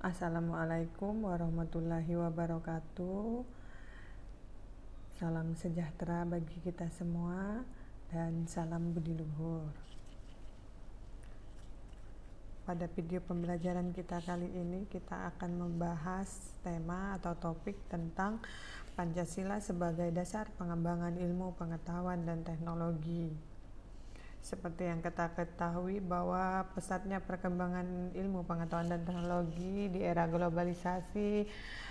Assalamualaikum warahmatullahi wabarakatuh. Salam sejahtera bagi kita semua, dan salam budi luhur pada video pembelajaran kita kali ini kita akan membahas tema atau topik tentang Pancasila sebagai dasar pengembangan ilmu, pengetahuan, dan teknologi. Seperti yang kita ketahui bahwa pesatnya perkembangan ilmu pengetahuan dan teknologi di era globalisasi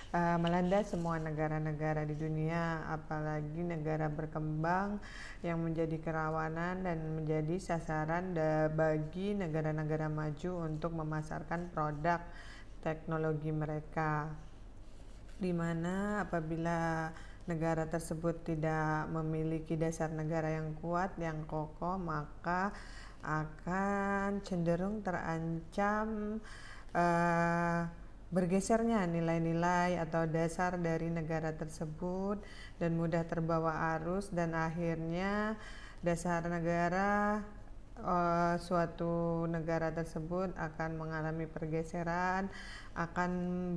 uh, melanda semua negara-negara di dunia, apalagi negara berkembang yang menjadi kerawanan dan menjadi sasaran bagi negara-negara maju untuk memasarkan produk teknologi mereka. di mana apabila negara tersebut tidak memiliki dasar negara yang kuat, yang kokoh, maka akan cenderung terancam uh, bergesernya nilai-nilai atau dasar dari negara tersebut dan mudah terbawa arus dan akhirnya dasar negara uh, suatu negara tersebut akan mengalami pergeseran, akan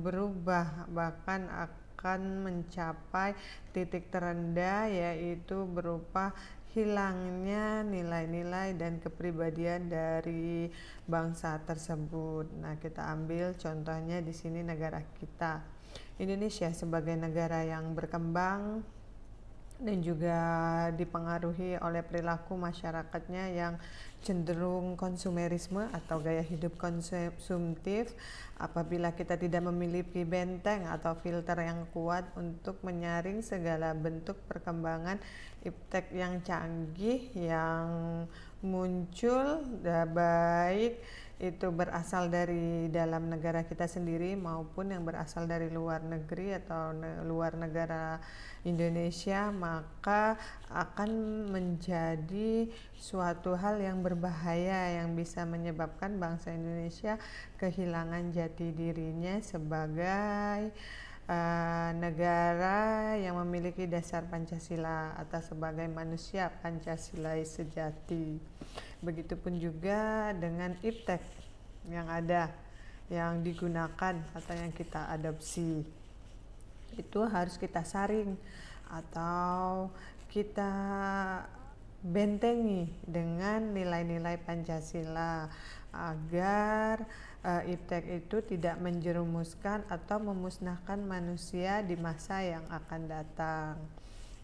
berubah bahkan akan akan mencapai titik terendah yaitu berupa hilangnya nilai-nilai dan kepribadian dari bangsa tersebut. Nah, kita ambil contohnya di sini negara kita. Indonesia sebagai negara yang berkembang dan juga dipengaruhi oleh perilaku masyarakatnya yang cenderung konsumerisme atau gaya hidup konsumtif apabila kita tidak memiliki benteng atau filter yang kuat untuk menyaring segala bentuk perkembangan iptek yang canggih yang muncul baik itu berasal dari dalam negara kita sendiri maupun yang berasal dari luar negeri atau ne luar negara Indonesia maka akan menjadi suatu hal yang berbahaya yang bisa menyebabkan bangsa Indonesia kehilangan jati dirinya sebagai uh, negara yang memiliki dasar Pancasila atau sebagai manusia Pancasila sejati. Begitupun juga dengan iptek yang ada yang digunakan atau yang kita adopsi. Itu harus kita saring atau kita bentengi dengan nilai-nilai Pancasila agar uh, iptek itu tidak menjerumuskan atau memusnahkan manusia di masa yang akan datang.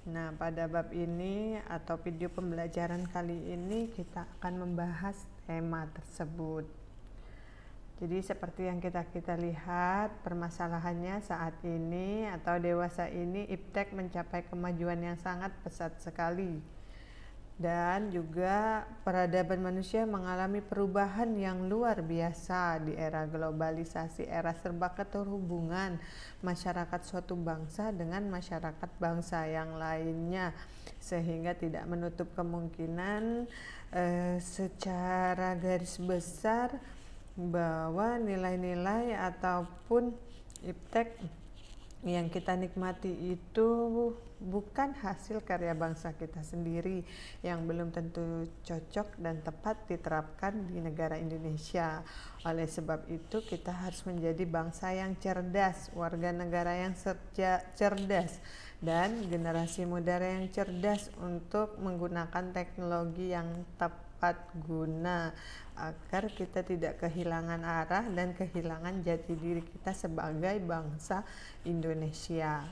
Nah, pada bab ini atau video pembelajaran kali ini kita akan membahas tema tersebut. Jadi seperti yang kita kita lihat permasalahannya saat ini atau dewasa ini iptek mencapai kemajuan yang sangat pesat sekali dan juga peradaban manusia mengalami perubahan yang luar biasa di era globalisasi, era serba keterhubungan masyarakat suatu bangsa dengan masyarakat bangsa yang lainnya, sehingga tidak menutup kemungkinan eh, secara garis besar bahwa nilai-nilai ataupun iptek yang kita nikmati itu bukan hasil karya bangsa kita sendiri yang belum tentu cocok dan tepat diterapkan di negara Indonesia. Oleh sebab itu, kita harus menjadi bangsa yang cerdas, warga negara yang serja, cerdas, dan generasi muda yang cerdas untuk menggunakan teknologi yang tepat tepat guna agar kita tidak kehilangan arah dan kehilangan jati diri kita sebagai bangsa Indonesia.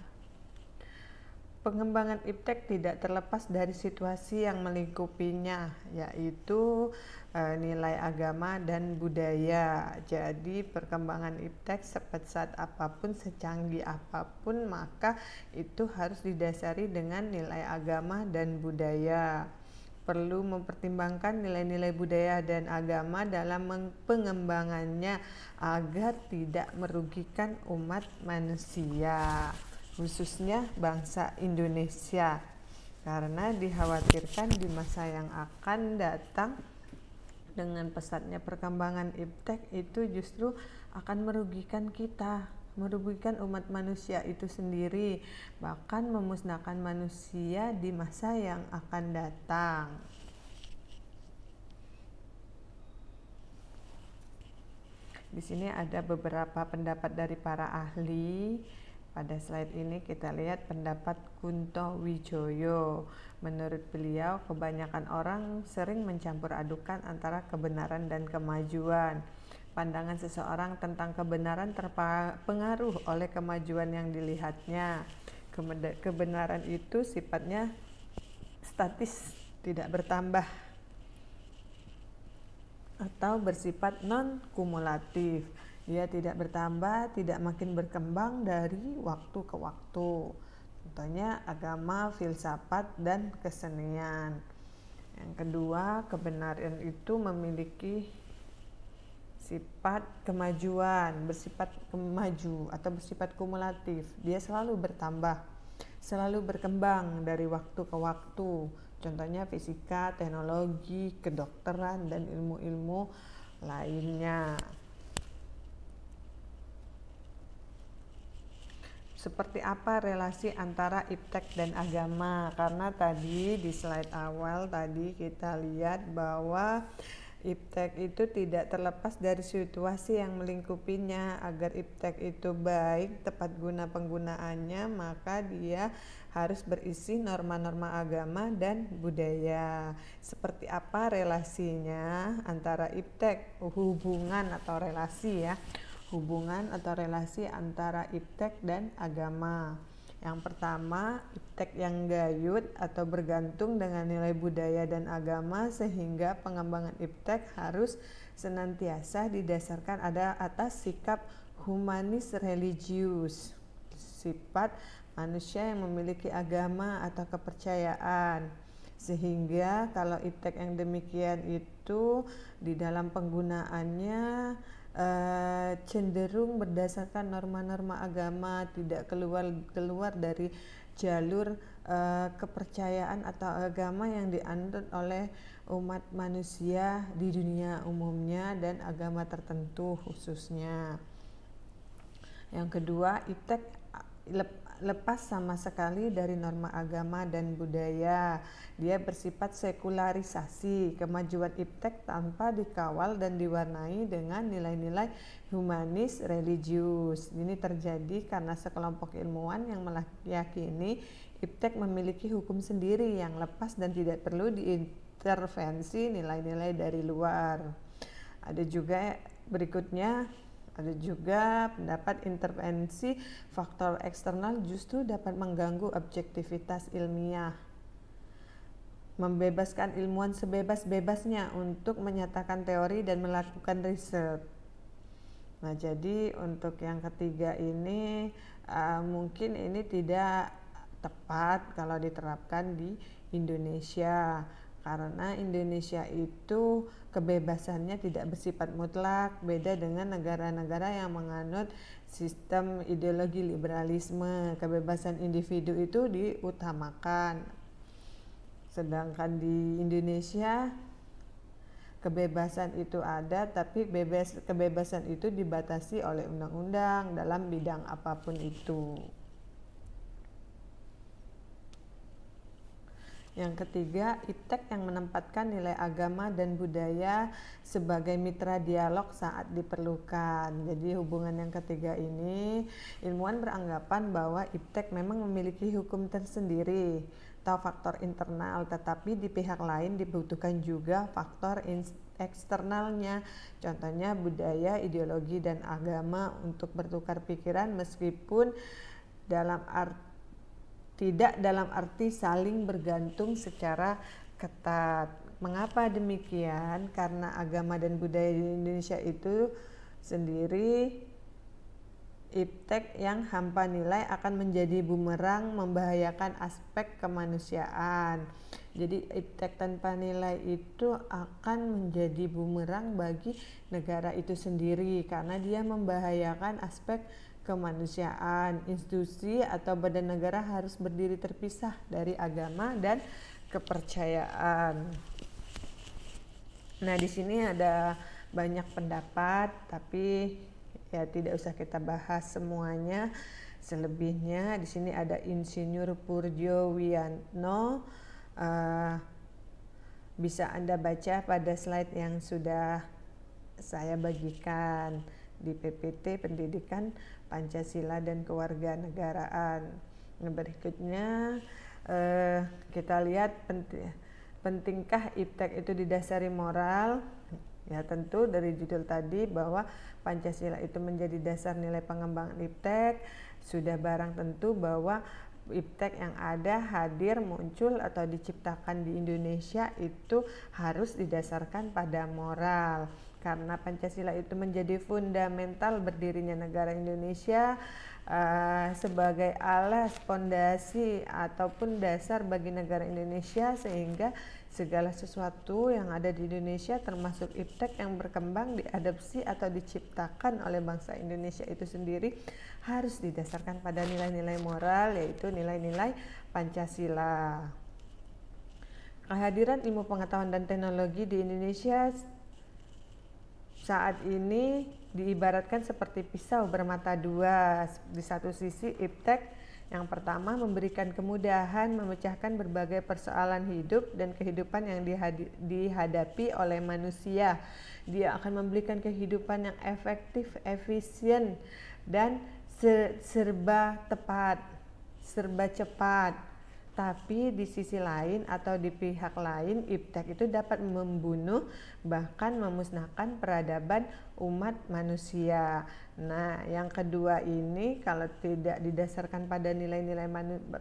Pengembangan IPTEK tidak terlepas dari situasi yang melingkupinya, yaitu e, nilai agama dan budaya. Jadi, perkembangan IPTEK secepat apapun, secanggih apapun, maka itu harus didasari dengan nilai agama dan budaya perlu mempertimbangkan nilai-nilai budaya dan agama dalam pengembangannya agar tidak merugikan umat manusia khususnya bangsa Indonesia karena dikhawatirkan di masa yang akan datang dengan pesatnya perkembangan iptek itu justru akan merugikan kita merugikan umat manusia itu sendiri, bahkan memusnahkan manusia di masa yang akan datang. Di sini ada beberapa pendapat dari para ahli. Pada slide ini kita lihat pendapat Kunto Wijoyo. Menurut beliau, kebanyakan orang sering mencampur adukan antara kebenaran dan kemajuan. Pandangan seseorang tentang kebenaran terpengaruh oleh kemajuan yang dilihatnya. Kebenaran itu sifatnya statis, tidak bertambah atau bersifat non kumulatif. Dia tidak bertambah, tidak makin berkembang dari waktu ke waktu. Contohnya agama, filsafat, dan kesenian. Yang kedua, kebenaran itu memiliki sifat kemajuan, bersifat kemaju atau bersifat kumulatif. Dia selalu bertambah, selalu berkembang dari waktu ke waktu. Contohnya fisika, teknologi, kedokteran dan ilmu-ilmu lainnya. Seperti apa relasi antara iptek dan agama? Karena tadi di slide awal tadi kita lihat bahwa Iptek itu tidak terlepas dari situasi yang melingkupinya. Agar Iptek itu baik, tepat guna penggunaannya, maka dia harus berisi norma-norma agama dan budaya. Seperti apa relasinya antara Iptek, hubungan atau relasi ya, hubungan atau relasi antara Iptek dan agama. Yang pertama, iptek yang gayut atau bergantung dengan nilai budaya dan agama sehingga pengembangan iptek harus senantiasa didasarkan ada atas sikap humanis religius, sifat manusia yang memiliki agama atau kepercayaan. Sehingga kalau iptek yang demikian itu di dalam penggunaannya Eh, cenderung berdasarkan norma-norma agama tidak keluar keluar dari jalur uh, kepercayaan atau agama yang dianut oleh umat manusia di dunia umumnya dan agama tertentu khususnya. Yang kedua, iptek lepas sama sekali dari norma agama dan budaya. Dia bersifat sekularisasi, kemajuan iptek tanpa dikawal dan diwarnai dengan nilai-nilai humanis religius. Ini terjadi karena sekelompok ilmuwan yang meyakini iptek memiliki hukum sendiri yang lepas dan tidak perlu diintervensi nilai-nilai dari luar. Ada juga berikutnya ada juga pendapat intervensi faktor eksternal justru dapat mengganggu objektivitas ilmiah. Membebaskan ilmuwan sebebas-bebasnya untuk menyatakan teori dan melakukan riset. Nah, jadi untuk yang ketiga ini uh, mungkin ini tidak tepat kalau diterapkan di Indonesia karena Indonesia itu kebebasannya tidak bersifat mutlak, beda dengan negara-negara yang menganut sistem ideologi liberalisme. Kebebasan individu itu diutamakan. Sedangkan di Indonesia kebebasan itu ada tapi bebas kebebasan itu dibatasi oleh undang-undang dalam bidang apapun itu. Yang ketiga, IPTEK yang menempatkan nilai agama dan budaya sebagai mitra dialog saat diperlukan. Jadi hubungan yang ketiga ini, ilmuwan beranggapan bahwa IPTEK memang memiliki hukum tersendiri atau faktor internal, tetapi di pihak lain dibutuhkan juga faktor eksternalnya, contohnya budaya, ideologi, dan agama untuk bertukar pikiran meskipun dalam arti tidak dalam arti saling bergantung secara ketat. Mengapa demikian? Karena agama dan budaya di Indonesia itu sendiri iptek yang hampa nilai akan menjadi bumerang membahayakan aspek kemanusiaan. Jadi iptek tanpa nilai itu akan menjadi bumerang bagi negara itu sendiri karena dia membahayakan aspek kemanusiaan, institusi atau badan negara harus berdiri terpisah dari agama dan kepercayaan. Nah, di sini ada banyak pendapat, tapi ya tidak usah kita bahas semuanya. Selebihnya di sini ada Insinyur Purjo Wiyanto. Uh, eh, bisa Anda baca pada slide yang sudah saya bagikan di PPT Pendidikan Pancasila dan kewarganegaraan. Nah, berikutnya eh, kita lihat penting, pentingkah iptek itu didasari moral? Ya tentu dari judul tadi bahwa Pancasila itu menjadi dasar nilai pengembangan iptek sudah barang tentu bahwa iptek yang ada hadir muncul atau diciptakan di Indonesia itu harus didasarkan pada moral karena Pancasila itu menjadi fundamental berdirinya negara Indonesia uh, sebagai alas pondasi ataupun dasar bagi negara Indonesia sehingga segala sesuatu yang ada di Indonesia termasuk iptek yang berkembang diadopsi atau diciptakan oleh bangsa Indonesia itu sendiri harus didasarkan pada nilai-nilai moral yaitu nilai-nilai Pancasila. Kehadiran ilmu pengetahuan dan teknologi di Indonesia saat ini diibaratkan seperti pisau bermata dua. Di satu sisi iptek yang pertama memberikan kemudahan memecahkan berbagai persoalan hidup dan kehidupan yang dihadapi oleh manusia. Dia akan memberikan kehidupan yang efektif, efisien dan serba tepat, serba cepat tapi di sisi lain atau di pihak lain iptek itu dapat membunuh bahkan memusnahkan peradaban umat manusia. Nah, yang kedua ini kalau tidak didasarkan pada nilai-nilai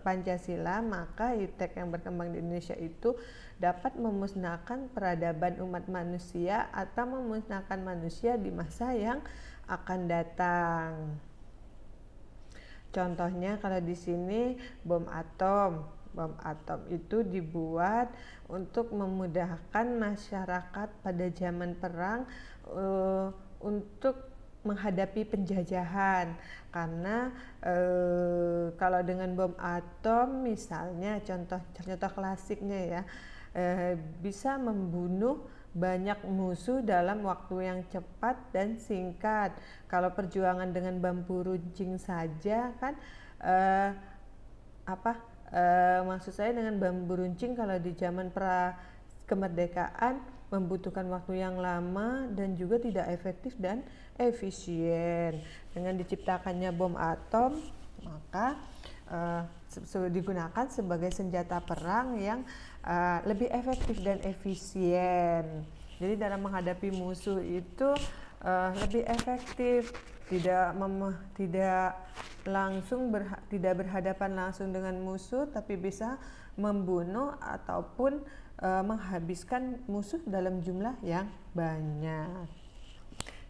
Pancasila, maka iptek yang berkembang di Indonesia itu dapat memusnahkan peradaban umat manusia atau memusnahkan manusia di masa yang akan datang. Contohnya kalau di sini bom atom bom atom itu dibuat untuk memudahkan masyarakat pada zaman perang uh, untuk menghadapi penjajahan karena e, kalau dengan bom atom misalnya contoh contoh klasiknya ya e, bisa membunuh banyak musuh dalam waktu yang cepat dan singkat kalau perjuangan dengan bambu runcing saja kan e, apa uh, maksud saya dengan bambu runcing kalau di zaman pra kemerdekaan membutuhkan waktu yang lama dan juga tidak efektif dan efisien. Dengan diciptakannya bom atom, maka uh, digunakan sebagai senjata perang yang uh, lebih efektif dan efisien. Jadi dalam menghadapi musuh itu uh, lebih efektif tidak mem tidak langsung berha tidak berhadapan langsung dengan musuh tapi bisa membunuh ataupun e, menghabiskan musuh dalam jumlah yang banyak.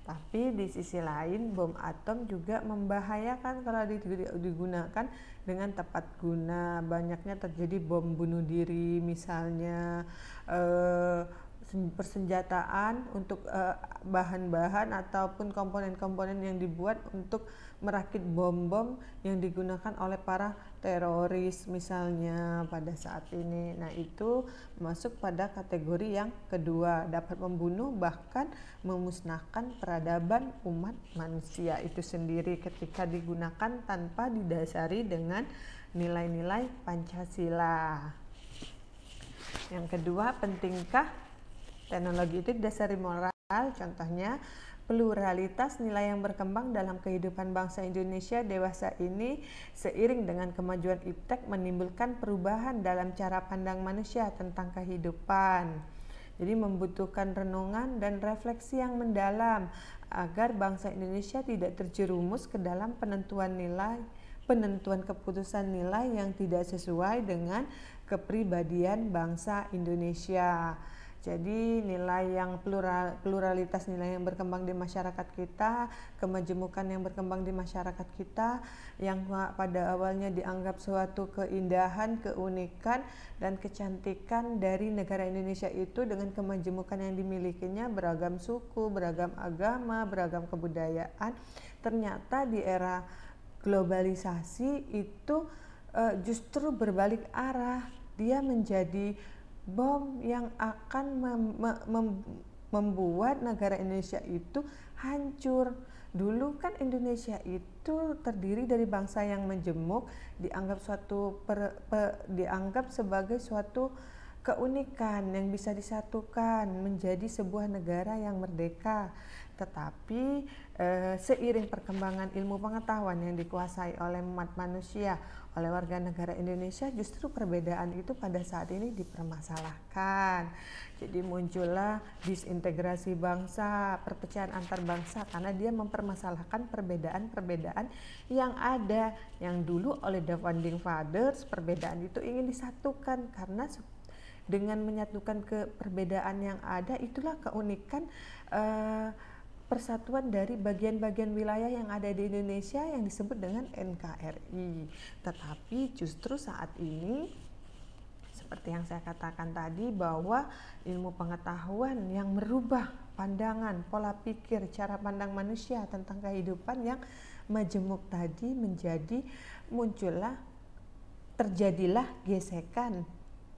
Tapi di sisi lain bom atom juga membahayakan kalau digunakan dengan tepat guna. Banyaknya terjadi bom bunuh diri misalnya e, persenjataan untuk eh, bahan-bahan uh, ataupun komponen-komponen yang dibuat untuk merakit bom-bom yang digunakan oleh para teroris misalnya pada saat ini. Nah, itu masuk pada kategori yang kedua, dapat membunuh bahkan memusnahkan peradaban umat manusia itu sendiri ketika digunakan tanpa didasari dengan nilai-nilai Pancasila. Yang kedua, pentingkah Teknologi itu dasari moral, contohnya pluralitas nilai yang berkembang dalam kehidupan bangsa Indonesia dewasa ini seiring dengan kemajuan iptek menimbulkan perubahan dalam cara pandang manusia tentang kehidupan. Jadi membutuhkan renungan dan refleksi yang mendalam agar bangsa Indonesia tidak terjerumus ke dalam penentuan nilai, penentuan keputusan nilai yang tidak sesuai dengan kepribadian bangsa Indonesia. Jadi nilai yang plural, pluralitas nilai yang berkembang di masyarakat kita, kemajemukan yang berkembang di masyarakat kita, yang pada awalnya dianggap suatu keindahan, keunikan, dan kecantikan dari negara Indonesia itu dengan kemajemukan yang dimilikinya beragam suku, beragam agama, beragam kebudayaan, ternyata di era globalisasi itu eh, justru berbalik arah, dia menjadi bom yang akan mem mem membuat negara Indonesia itu hancur. Dulu kan Indonesia itu terdiri dari bangsa yang menjemuk, dianggap suatu per, per, dianggap sebagai suatu keunikan yang bisa disatukan menjadi sebuah negara yang merdeka. Tetapi eh, seiring perkembangan ilmu pengetahuan yang dikuasai oleh umat manusia, oleh warga negara Indonesia, justru perbedaan itu pada saat ini dipermasalahkan. Jadi muncullah disintegrasi bangsa, perpecahan antar bangsa karena dia mempermasalahkan perbedaan-perbedaan yang ada yang dulu oleh the founding fathers perbedaan itu ingin disatukan karena dengan menyatukan ke perbedaan yang ada itulah keunikan eh, persatuan dari bagian-bagian wilayah yang ada di Indonesia yang disebut dengan NKRI. Tetapi justru saat ini seperti yang saya katakan tadi bahwa ilmu pengetahuan yang merubah pandangan, pola pikir, cara pandang manusia tentang kehidupan yang majemuk tadi menjadi muncullah terjadilah gesekan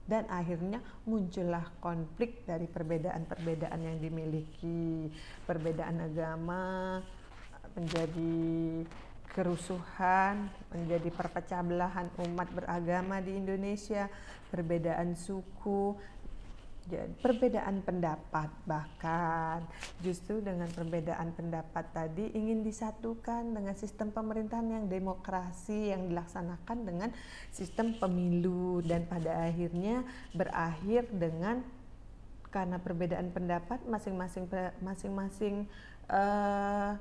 dan akhirnya muncullah konflik dari perbedaan-perbedaan yang dimiliki, perbedaan agama menjadi kerusuhan, menjadi perpecah belahan umat beragama di Indonesia, perbedaan suku jadi perbedaan pendapat bahkan justru dengan perbedaan pendapat tadi ingin disatukan dengan sistem pemerintahan yang demokrasi yang dilaksanakan dengan sistem pemilu dan pada akhirnya berakhir dengan karena perbedaan pendapat masing-masing masing-masing uh,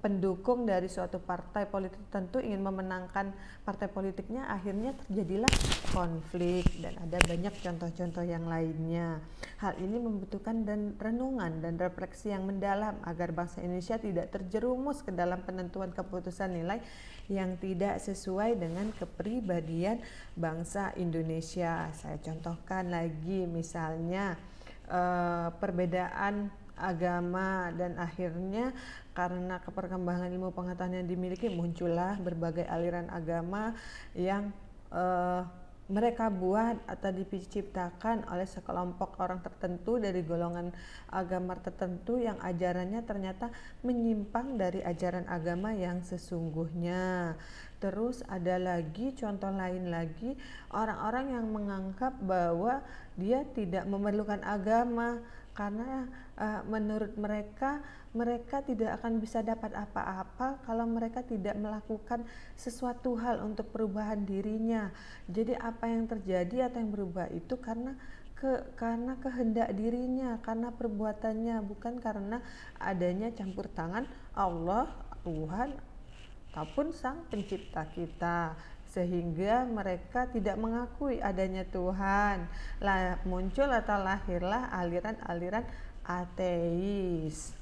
pendukung dari suatu partai politik tentu ingin memenangkan partai politiknya akhirnya terjadilah konflik dan ada banyak contoh-contoh yang lainnya hal ini membutuhkan dan renungan dan refleksi yang mendalam agar bangsa Indonesia tidak terjerumus ke dalam penentuan keputusan nilai yang tidak sesuai dengan kepribadian bangsa Indonesia saya contohkan lagi misalnya eh, perbedaan agama dan akhirnya karena keperkembangan ilmu pengetahuan yang dimiliki muncullah berbagai aliran agama yang uh, mereka buat atau diciptakan oleh sekelompok orang tertentu dari golongan agama tertentu yang ajarannya ternyata menyimpang dari ajaran agama yang sesungguhnya. Terus ada lagi contoh lain lagi orang-orang yang menganggap bahwa dia tidak memerlukan agama karena uh, menurut mereka mereka tidak akan bisa dapat apa-apa kalau mereka tidak melakukan sesuatu hal untuk perubahan dirinya. Jadi apa yang terjadi atau yang berubah itu karena ke karena kehendak dirinya, karena perbuatannya, bukan karena adanya campur tangan Allah, Tuhan ataupun Sang Pencipta kita sehingga mereka tidak mengakui adanya Tuhan. Lah muncul atau lahirlah aliran-aliran ateis.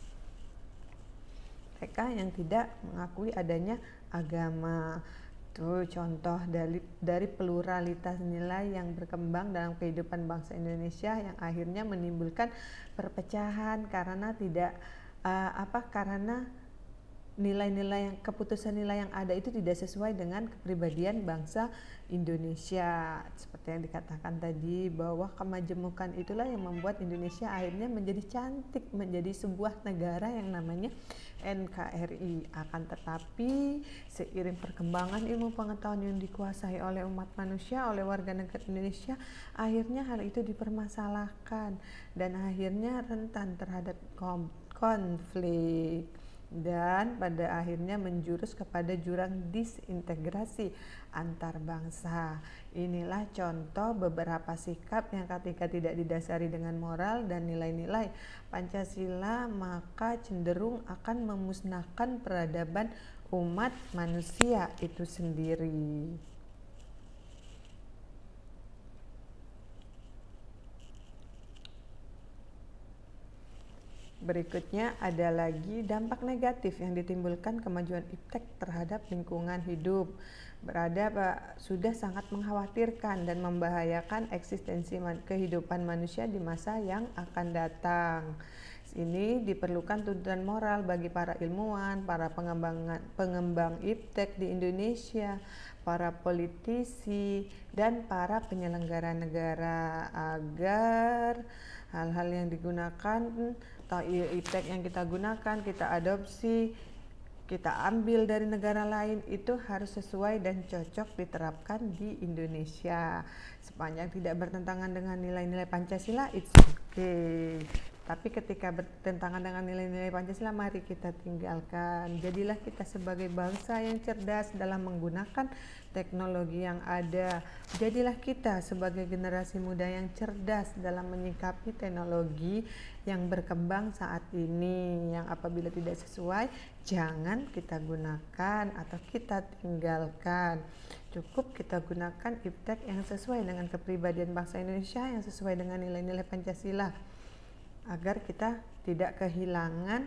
Mereka yang tidak mengakui adanya agama. Itu contoh dari dari pluralitas nilai yang berkembang dalam kehidupan bangsa Indonesia yang akhirnya menimbulkan perpecahan karena tidak uh, apa karena nilai-nilai yang keputusan nilai yang ada itu tidak sesuai dengan kepribadian bangsa Indonesia seperti yang dikatakan tadi bahwa kemajemukan itulah yang membuat Indonesia akhirnya menjadi cantik menjadi sebuah negara yang namanya NKRI akan tetapi seiring perkembangan ilmu pengetahuan yang dikuasai oleh umat manusia oleh warga negara Indonesia akhirnya hal itu dipermasalahkan dan akhirnya rentan terhadap konflik dan pada akhirnya menjurus kepada jurang disintegrasi antar bangsa. Inilah contoh beberapa sikap yang ketika tidak didasari dengan moral dan nilai-nilai Pancasila maka cenderung akan memusnahkan peradaban umat manusia itu sendiri. Berikutnya ada lagi dampak negatif yang ditimbulkan kemajuan iptek terhadap lingkungan hidup. Berada Pak, sudah sangat mengkhawatirkan dan membahayakan eksistensi man kehidupan manusia di masa yang akan datang. Ini diperlukan tuntutan moral bagi para ilmuwan, para pengembangan, pengembang iptek di Indonesia, para politisi, dan para penyelenggara negara agar hal-hal yang digunakan atau yang kita gunakan kita adopsi kita ambil dari negara lain itu harus sesuai dan cocok diterapkan di Indonesia. Sepanjang tidak bertentangan dengan nilai-nilai Pancasila, it's okay. Tapi ketika bertentangan dengan nilai-nilai Pancasila, mari kita tinggalkan. Jadilah kita sebagai bangsa yang cerdas dalam menggunakan teknologi yang ada. Jadilah kita sebagai generasi muda yang cerdas dalam menyikapi teknologi yang berkembang saat ini. Yang apabila tidak sesuai, jangan kita gunakan atau kita tinggalkan. Cukup kita gunakan iptek yang sesuai dengan kepribadian bangsa Indonesia, yang sesuai dengan nilai-nilai Pancasila agar kita tidak kehilangan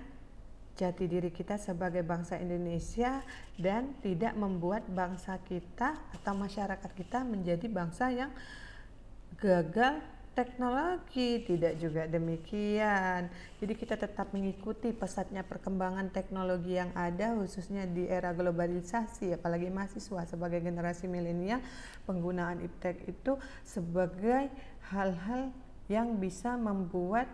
jati diri kita sebagai bangsa Indonesia dan tidak membuat bangsa kita atau masyarakat kita menjadi bangsa yang gagal teknologi tidak juga demikian jadi kita tetap mengikuti pesatnya perkembangan teknologi yang ada khususnya di era globalisasi apalagi mahasiswa sebagai generasi milenial penggunaan iptek itu sebagai hal-hal yang bisa membuat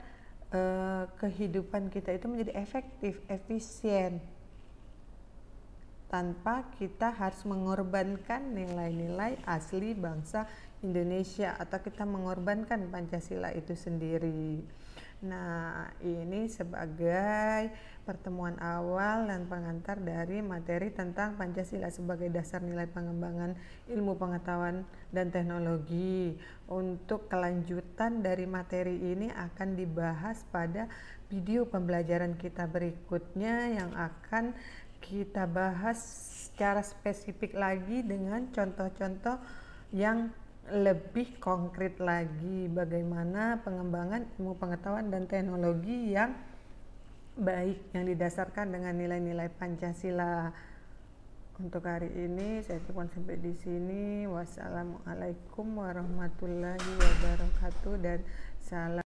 eh, kehidupan kita itu menjadi efektif, efisien tanpa kita harus mengorbankan nilai-nilai asli bangsa Indonesia atau kita mengorbankan Pancasila itu sendiri. Nah, ini sebagai pertemuan awal dan pengantar dari materi tentang Pancasila sebagai dasar nilai pengembangan ilmu pengetahuan dan teknologi. Untuk kelanjutan dari materi ini akan dibahas pada video pembelajaran kita berikutnya yang akan kita bahas secara spesifik lagi dengan contoh-contoh yang lebih konkret lagi bagaimana pengembangan ilmu pengetahuan dan teknologi yang baik yang didasarkan dengan nilai-nilai Pancasila. Untuk hari ini saya cukupkan sampai di sini. Wassalamualaikum warahmatullahi wabarakatuh dan salam